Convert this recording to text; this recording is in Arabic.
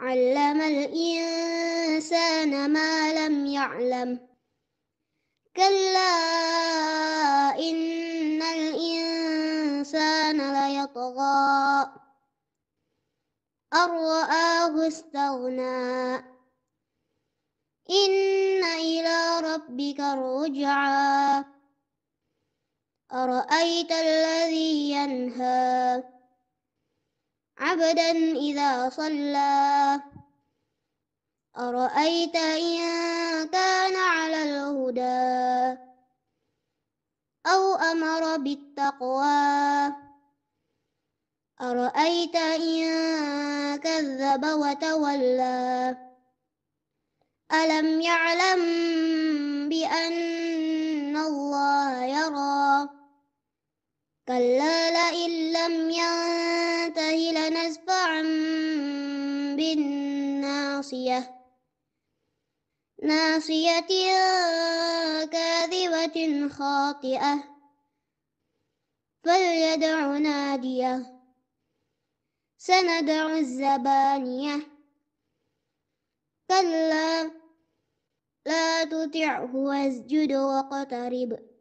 علم الإنسان ما لم يعلم كلا إن الإنسان ليطغى أرآه استغنى إن إلى ربك الرجعى أرأيت الذي ينهى عبدا إذا صلى أرأيت إن كان على الهدى أو أمر بالتقوى أرأيت إن كذب وتولى ألم يعلم بأن الله يرى كلا لئن لم ينظر كان سبعا بالناصية ناصية كاذبة خاطئة فليدع نادية سندع الزبانية كلا لا تطعه واسجد واقترب